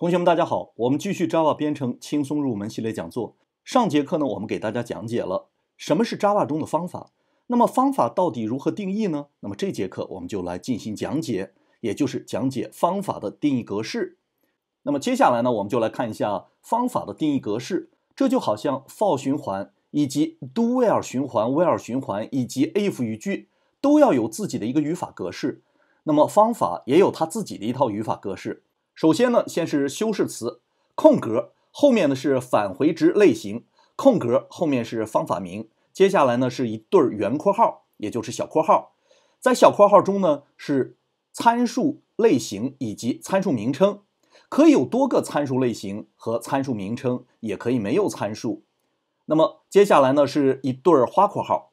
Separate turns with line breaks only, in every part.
同学们，大家好。我们继续 Java 编程轻松入门系列讲座。上节课呢，我们给大家讲解了什么是 Java 中的方法。那么方法到底如何定义呢？那么这节课我们就来进行讲解，也就是讲解方法的定义格式。那么接下来呢，我们就来看一下方法的定义格式。这就好像 for 循环以及 do while 循环、while 循环以及 if 语句都要有自己的一个语法格式。那么方法也有它自己的一套语法格式。首先呢，先是修饰词，空格后面呢是返回值类型，空格后面是方法名。接下来呢是一对圆括号，也就是小括号，在小括号中呢是参数类型以及参数名称，可以有多个参数类型和参数名称，也可以没有参数。那么接下来呢是一对花括号，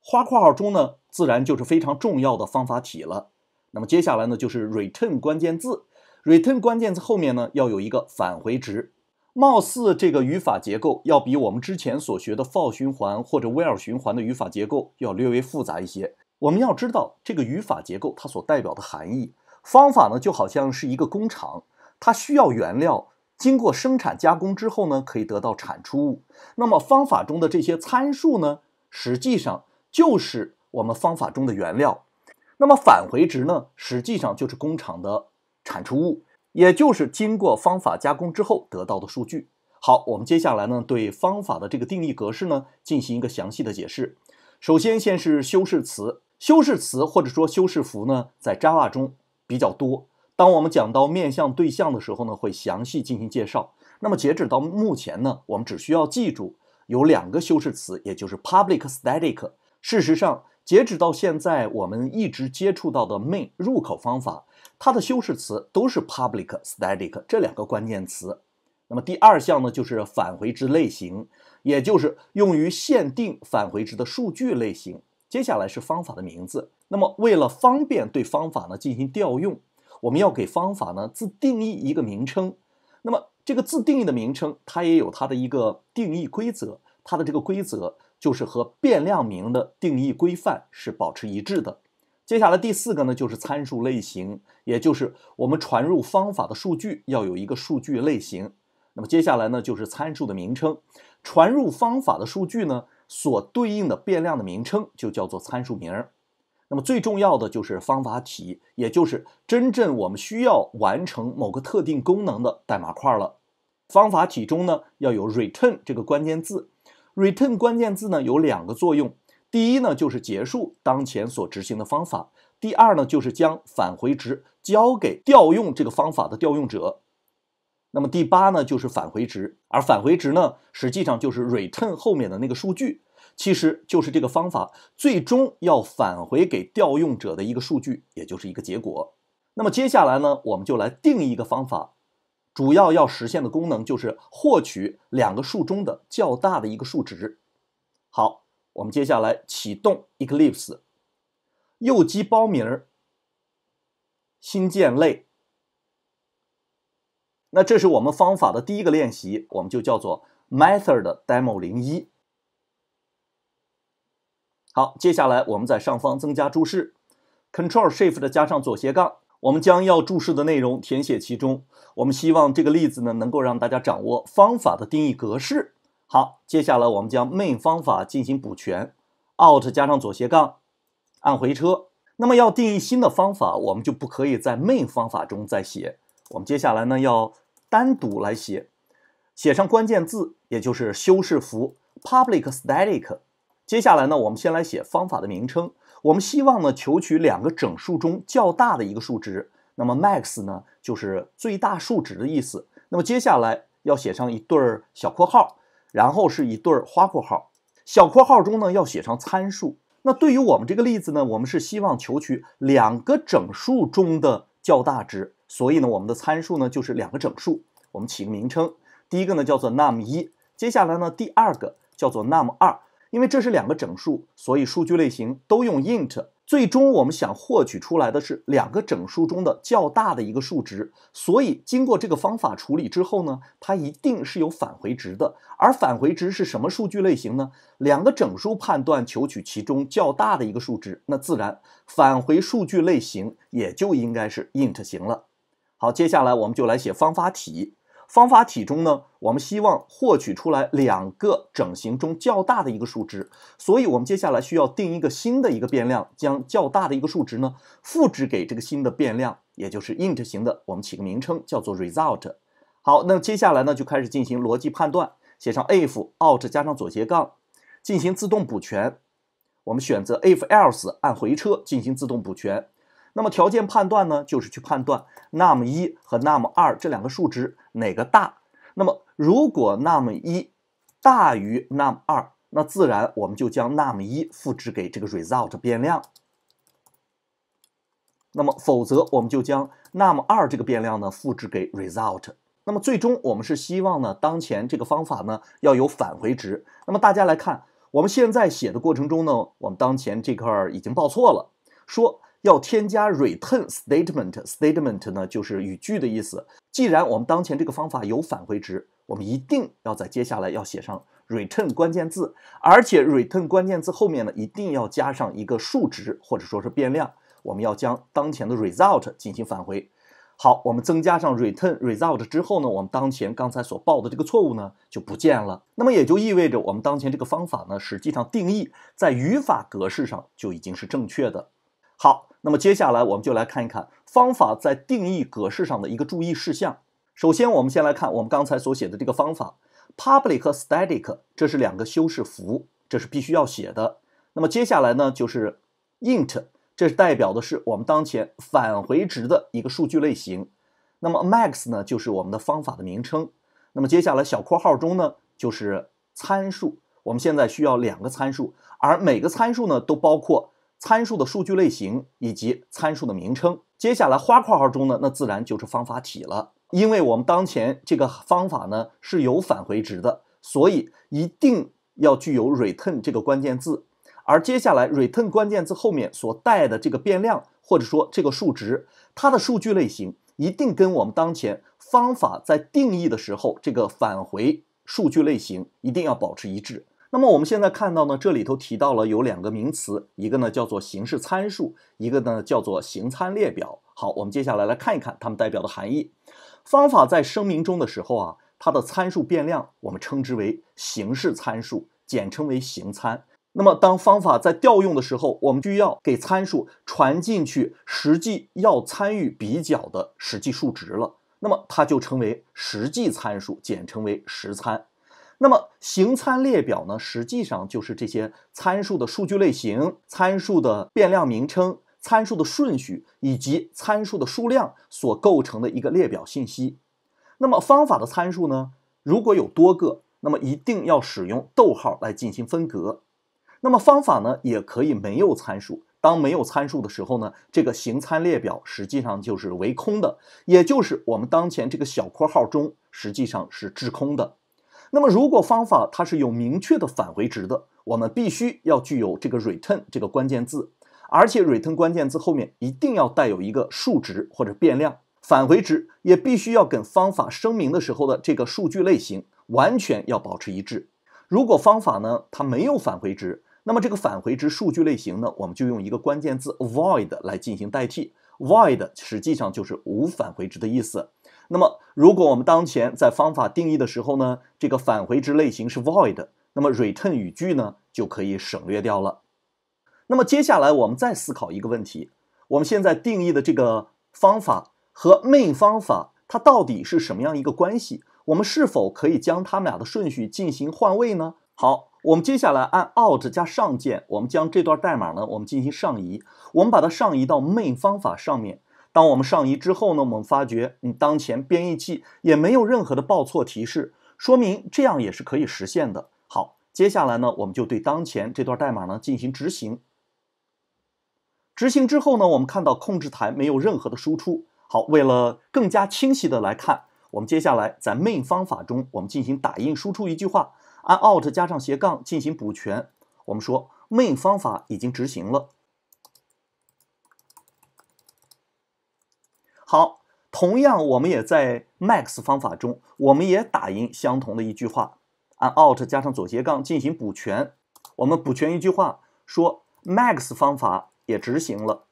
花括号中呢自然就是非常重要的方法体了。那么接下来呢就是 return 关键字。return 关键字后面呢要有一个返回值，貌似这个语法结构要比我们之前所学的 for 循环或者 while 循环的语法结构要略微复杂一些。我们要知道这个语法结构它所代表的含义。方法呢就好像是一个工厂，它需要原料，经过生产加工之后呢可以得到产出。物。那么方法中的这些参数呢，实际上就是我们方法中的原料。那么返回值呢，实际上就是工厂的。产出物，也就是经过方法加工之后得到的数据。好，我们接下来呢，对方法的这个定义格式呢，进行一个详细的解释。首先，先是修饰词，修饰词或者说修饰符呢，在 Java 中比较多。当我们讲到面向对象的时候呢，会详细进行介绍。那么截止到目前呢，我们只需要记住有两个修饰词，也就是 public static。事实上，截止到现在，我们一直接触到的 main 入口方法，它的修饰词都是 public static 这两个关键词。那么第二项呢，就是返回值类型，也就是用于限定返回值的数据类型。接下来是方法的名字。那么为了方便对方法呢进行调用，我们要给方法呢自定义一个名称。那么这个自定义的名称，它也有它的一个定义规则，它的这个规则。就是和变量名的定义规范是保持一致的。接下来第四个呢，就是参数类型，也就是我们传入方法的数据要有一个数据类型。那么接下来呢，就是参数的名称，传入方法的数据呢所对应的变量的名称就叫做参数名。那么最重要的就是方法体，也就是真正我们需要完成某个特定功能的代码块了。方法体中呢要有 return 这个关键字。return 关键字呢有两个作用，第一呢就是结束当前所执行的方法，第二呢就是将返回值交给调用这个方法的调用者。那么第八呢就是返回值，而返回值呢实际上就是 return 后面的那个数据，其实就是这个方法最终要返回给调用者的一个数据，也就是一个结果。那么接下来呢我们就来定义一个方法。主要要实现的功能就是获取两个数中的较大的一个数值。好，我们接下来启动 Eclipse，右击包名儿，新建类。那这是我们方法的第一个练习，我们就叫做 Method Demo 零一。好，接下来我们在上方增加注释，Control Shift 加上左斜杠。我们将要注释的内容填写其中。我们希望这个例子呢，能够让大家掌握方法的定义格式。好，接下来我们将 main 方法进行补全，out 加上左斜杠，按回车。那么要定义新的方法，我们就不可以在 main 方法中再写。我们接下来呢，要单独来写，写上关键字，也就是修饰符 public static。接下来呢，我们先来写方法的名称。我们希望呢，求取两个整数中较大的一个数值。那么 max 呢，就是最大数值的意思。那么接下来要写上一对儿小括号，然后是一对儿花括号。小括号中呢，要写上参数。那对于我们这个例子呢，我们是希望求取两个整数中的较大值，所以呢，我们的参数呢就是两个整数。我们起个名称，第一个呢叫做 num 一，接下来呢，第二个叫做 num 二。因为这是两个整数，所以数据类型都用 int。最终我们想获取出来的是两个整数中的较大的一个数值，所以经过这个方法处理之后呢，它一定是有返回值的。而返回值是什么数据类型呢？两个整数判断求取其中较大的一个数值，那自然返回数据类型也就应该是 int 型了。好，接下来我们就来写方法体。方法体中呢，我们希望获取出来两个整形中较大的一个数值，所以我们接下来需要定一个新的一个变量，将较大的一个数值呢复制给这个新的变量，也就是 int 型的，我们起个名称叫做 result。好，那接下来呢就开始进行逻辑判断，写上 if out 加上左斜杠，进行自动补全，我们选择 if else 按回车进行自动补全。那么条件判断呢，就是去判断那么一和那么二这两个数值哪个大。那么如果那么一大于那么二，那自然我们就将那么一复制给这个 result 变量。那么否则我们就将那么二这个变量呢复制给 result。那么最终我们是希望呢，当前这个方法呢要有返回值。那么大家来看，我们现在写的过程中呢，我们当前这块已经报错了，说。要添加 return statement statement 呢，就是语句的意思。既然我们当前这个方法有返回值，我们一定要在接下来要写上 return 关键字，而且 return 关键字后面呢，一定要加上一个数值或者说是变量，我们要将当前的 result 进行返回。好，我们增加上 return result 之后呢，我们当前刚才所报的这个错误呢就不见了。那么也就意味着我们当前这个方法呢，实际上定义在语法格式上就已经是正确的。好。那么接下来我们就来看一看方法在定义格式上的一个注意事项。首先，我们先来看我们刚才所写的这个方法，public 和 static，这是两个修饰符，这是必须要写的。那么接下来呢，就是 int，这是代表的是我们当前返回值的一个数据类型。那么 max 呢，就是我们的方法的名称。那么接下来小括号中呢，就是参数。我们现在需要两个参数，而每个参数呢，都包括。参数的数据类型以及参数的名称，接下来花括号中呢，那自然就是方法体了。因为我们当前这个方法呢是有返回值的，所以一定要具有 return 这个关键字。而接下来 return 关键字后面所带的这个变量或者说这个数值，它的数据类型一定跟我们当前方法在定义的时候这个返回数据类型一定要保持一致。那么我们现在看到呢，这里头提到了有两个名词，一个呢叫做形式参数，一个呢叫做形参列表。好，我们接下来来看一看它们代表的含义。方法在声明中的时候啊，它的参数变量我们称之为形式参数，简称为形参。那么当方法在调用的时候，我们就要给参数传进去实际要参与比较的实际数值了。那么它就称为实际参数，简称为实参。那么行参列表呢，实际上就是这些参数的数据类型、参数的变量名称、参数的顺序以及参数的数量所构成的一个列表信息。那么方法的参数呢，如果有多个，那么一定要使用逗号来进行分隔。那么方法呢，也可以没有参数。当没有参数的时候呢，这个行参列表实际上就是为空的，也就是我们当前这个小括号中实际上是置空的。那么，如果方法它是有明确的返回值的，我们必须要具有这个 return 这个关键字，而且 return 关键字后面一定要带有一个数值或者变量返回值，也必须要跟方法声明的时候的这个数据类型完全要保持一致。如果方法呢它没有返回值，那么这个返回值数据类型呢，我们就用一个关键字 void 来进行代替，void 实际上就是无返回值的意思。那么，如果我们当前在方法定义的时候呢，这个返回值类型是 void，那么 return 语句呢就可以省略掉了。那么接下来我们再思考一个问题：我们现在定义的这个方法和 main 方法它到底是什么样一个关系？我们是否可以将它们俩的顺序进行换位呢？好，我们接下来按 Alt 加上键，我们将这段代码呢我们进行上移，我们把它上移到 main 方法上面。当我们上移之后呢，我们发觉你当前编译器也没有任何的报错提示，说明这样也是可以实现的。好，接下来呢，我们就对当前这段代码呢进行执行。执行之后呢，我们看到控制台没有任何的输出。好，为了更加清晰的来看，我们接下来在 main 方法中我们进行打印输出一句话，按 Alt 加上斜杠进行补全，我们说 main 方法已经执行了。好，同样我们也在 max 方法中，我们也打印相同的一句话，按 Alt 加上左斜杠进行补全。我们补全一句话，说 max 方法也执行了。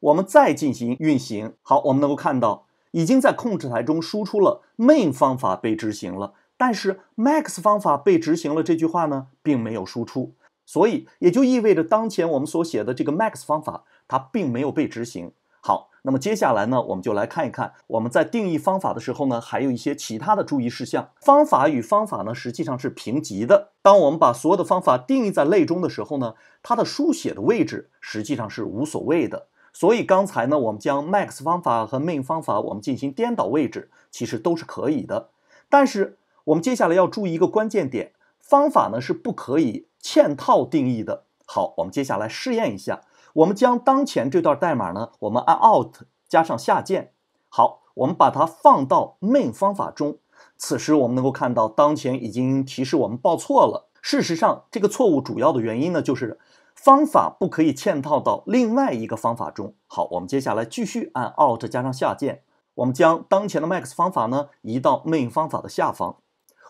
我们再进行运行。好，我们能够看到，已经在控制台中输出了 main 方法被执行了，但是 max 方法被执行了这句话呢，并没有输出。所以也就意味着，当前我们所写的这个 max 方法，它并没有被执行。好，那么接下来呢，我们就来看一看我们在定义方法的时候呢，还有一些其他的注意事项。方法与方法呢，实际上是平级的。当我们把所有的方法定义在类中的时候呢，它的书写的位置实际上是无所谓的。所以刚才呢，我们将 max 方法和 min 方法我们进行颠倒位置，其实都是可以的。但是我们接下来要注意一个关键点，方法呢是不可以嵌套定义的。好，我们接下来试验一下。我们将当前这段代码呢，我们按 Alt 加上下键。好，我们把它放到 main 方法中。此时我们能够看到，当前已经提示我们报错了。事实上，这个错误主要的原因呢，就是方法不可以嵌套到另外一个方法中。好，我们接下来继续按 Alt 加上下键。我们将当前的 max 方法呢，移到 main 方法的下方。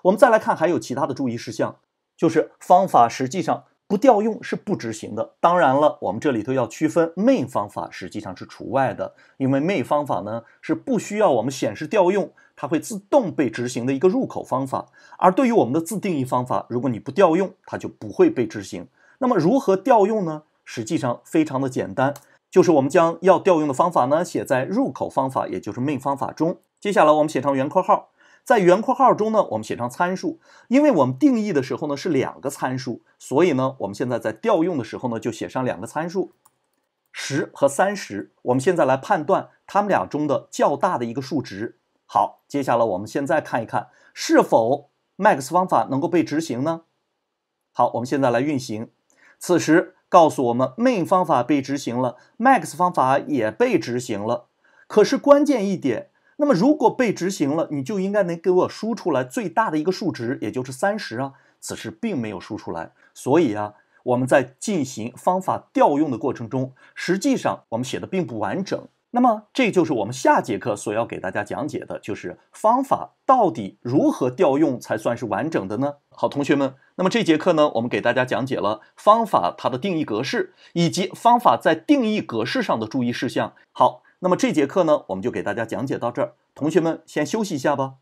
我们再来看，还有其他的注意事项，就是方法实际上。不调用是不执行的。当然了，我们这里头要区分，main 方法实际上是除外的，因为 main 方法呢是不需要我们显示调用，它会自动被执行的一个入口方法。而对于我们的自定义方法，如果你不调用，它就不会被执行。那么如何调用呢？实际上非常的简单，就是我们将要调用的方法呢写在入口方法，也就是 main 方法中。接下来我们写上圆括号。在圆括号中呢，我们写上参数，因为我们定义的时候呢是两个参数，所以呢我们现在在调用的时候呢就写上两个参数，十和三十。我们现在来判断它们俩中的较大的一个数值。好，接下来我们现在看一看是否 max 方法能够被执行呢？好，我们现在来运行，此时告诉我们 main 方法被执行了，max 方法也被执行了。可是关键一点。那么如果被执行了，你就应该能给我输出来最大的一个数值，也就是三十啊。此时并没有输出来，所以啊，我们在进行方法调用的过程中，实际上我们写的并不完整。那么这就是我们下节课所要给大家讲解的，就是方法到底如何调用才算是完整的呢？好，同学们，那么这节课呢，我们给大家讲解了方法它的定义格式，以及方法在定义格式上的注意事项。好。那么这节课呢，我们就给大家讲解到这儿。同学们，先休息一下吧。